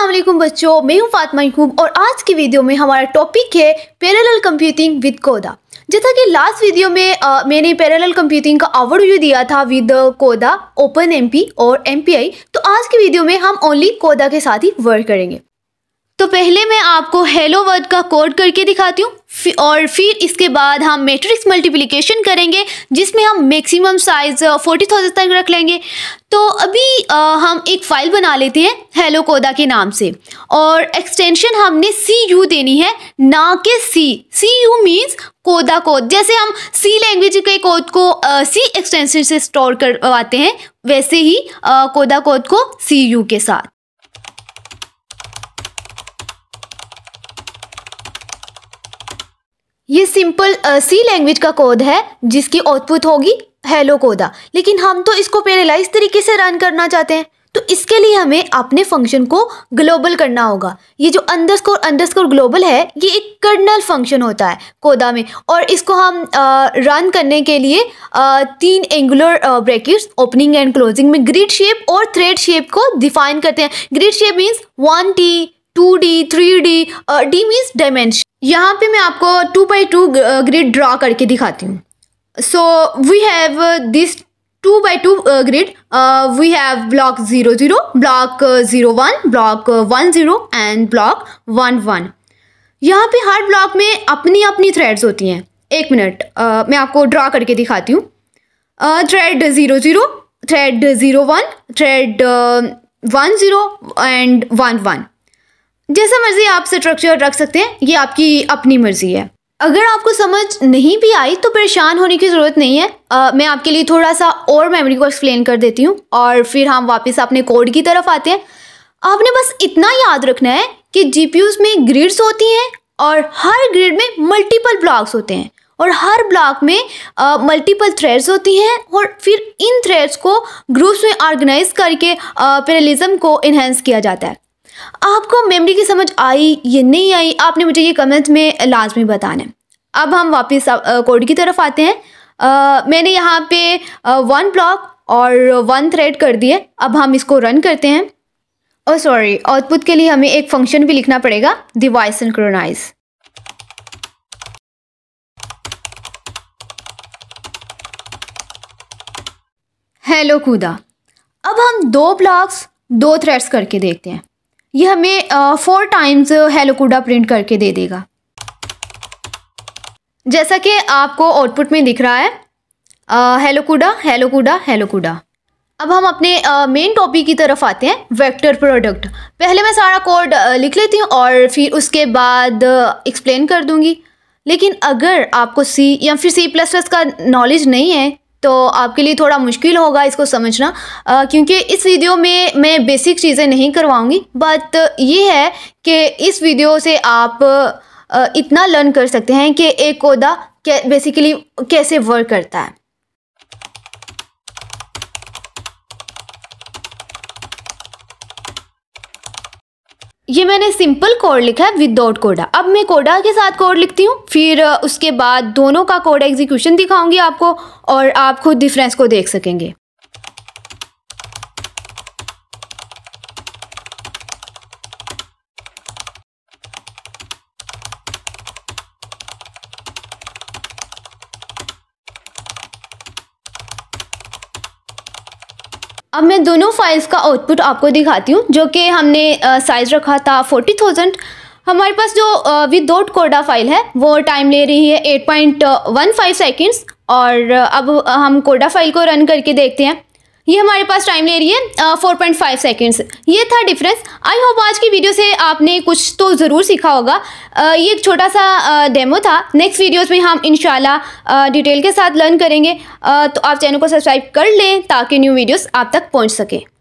असलम बच्चों मैं हूं फातमा यूब और आज की वीडियो में हमारा टॉपिक है पैरेलल कंप्यूटिंग विद कोदा जैसा कि लास्ट वीडियो में आ, मैंने पैरेलल कंप्यूटिंग का ओवरव्यू दिया था विद कोदा ओपन एमपी और एमपीआई तो आज की वीडियो में हम ओनली कोदा के साथ ही वर्क करेंगे तो पहले मैं आपको हेलो वर्ड का कोड करके दिखाती हूँ और फिर इसके बाद हम मैट्रिक्स मल्टीप्लिकेशन करेंगे जिसमें हम मैक्सिमम साइज़ फोर्टी थाउजेंड तक रख लेंगे तो अभी आ, uh, हम एक फ़ाइल बना लेते हैं हेलो कोदा के नाम से और एक्सटेंशन हमने सी यू देनी है ना के C C U means CUDA code जैसे हम सी लैंग्वेज के कोड को सी uh, एक्सटेंशन से स्टोर करवाते हैं वैसे ही आ, कोदा कोड को सी यू के साथ ये सिंपल सी लैंग्वेज का कोड है जिसकी आउटपुट होगी हेलो कोदा लेकिन हम तो इसको पेरेलाइज तरीके से रन करना चाहते हैं तो इसके लिए हमें अपने फंक्शन को ग्लोबल करना होगा ये जो अंडरस्कोर अंडरस्कोर ग्लोबल है ये एक कर्नल फंक्शन होता है कोदा में और इसको हम रन uh, करने के लिए आ, uh, तीन angular brackets opening and closing में ग्रिड शेप और थ्रेड शेप को डिफाइन करते हैं grid shape means one T two D three D D means dimension यहाँ पे मैं आपको two by two grid draw करके दिखाती हूँ so we have this two by two grid we have block zero zero block zero one block one zero and block one one यहाँ पे हर block में अपनी अपनी थ्रेड्स होती हैं एक मिनट uh, मैं आपको ड्रॉ करके दिखाती हूँ thread zero zero thread zero one thread one zero and one one जैसा मर्जी आप स्ट्रक्चर रख सकते हैं ये आपकी अपनी मर्जी है अगर आपको समझ नहीं भी आई तो परेशान होने की ज़रूरत नहीं है आ, मैं आपके लिए थोड़ा सा और मेमोरी को एक्सप्लेन कर देती हूँ और फिर हम वापस अपने कोड की तरफ आते हैं आपने बस इतना याद रखना है कि जी में ग्रिड्स होती हैं और हर ग्रिड में मल्टीपल ब्लॉक्स होते हैं और हर ब्लॉक में मल्टीपल थ्रेड्स होती हैं और फिर इन थ्रेड्स को ग्रुप्स में ऑर्गेनाइज करके पेरेलिज्म को इन्हेंस किया जाता है आपको मेमोरी की समझ आई या नहीं आई आपने मुझे ये कमेंट में लाजमी बताना है अब हम वापस कोड की तरफ आते हैं आ, मैंने यहाँ पे वन ब्लॉक और वन थ्रेड कर दिए अब हम इसको रन करते हैं और सॉरी आउटपुट के लिए हमें एक फंक्शन भी लिखना पड़ेगा डिवाइस सिंक्रोनाइज हेलो खुदा अब हम दो ब्लॉक्स दो थ्रेड्स करके देखते हैं ये हमें फोर टाइम्स हेलोकोडा प्रिंट करके दे देगा जैसा कि आपको आउटपुट में दिख रहा है हेलोकोडा हेलोकोडा हेलोकोडा अब हम अपने मेन टॉपिक की तरफ आते हैं वेक्टर प्रोडक्ट पहले मैं सारा कोड लिख लेती हूँ और फिर उसके बाद एक्सप्लेन कर दूँगी लेकिन अगर आपको सी या फिर सी प्लस प्लस का नॉलेज नहीं है तो आपके लिए थोड़ा मुश्किल होगा इसको समझना क्योंकि इस वीडियो में मैं बेसिक चीज़ें नहीं करवाऊंगी बट ये है कि इस वीडियो से आप इतना लर्न कर सकते हैं कि एक कोदा बेसिकली कैसे वर्क करता है ये मैंने सिंपल कोड लिखा है विदाउट कोडा अब मैं कोडा के साथ कोड लिखती हूँ फिर उसके बाद दोनों का कोड एग्जीक्यूशन दिखाऊंगी आपको और आप खुद डिफरेंस को देख सकेंगे अब मैं दोनों फाइल्स का आउटपुट आपको दिखाती हूँ जो कि हमने साइज़ रखा था फोर्टी थाउजेंड हमारे पास जो विद डॉट कोडा फाइल है वो टाइम ले रही है eight point one five seconds और अब हम कोडा फाइल को रन करके देखते हैं ये हमारे पास टाइम ले रही है फोर पॉइंट फाइव सेकेंड्स ये था डिफरेंस आई होप आज की वीडियो से आपने कुछ तो ज़रूर सीखा होगा आ, ये एक छोटा सा डेमो था नेक्स्ट वीडियोस में हम इन डिटेल के साथ लर्न करेंगे आ, तो आप चैनल को सब्सक्राइब कर लें ताकि न्यू वीडियोज़ आप तक पहुँच सकें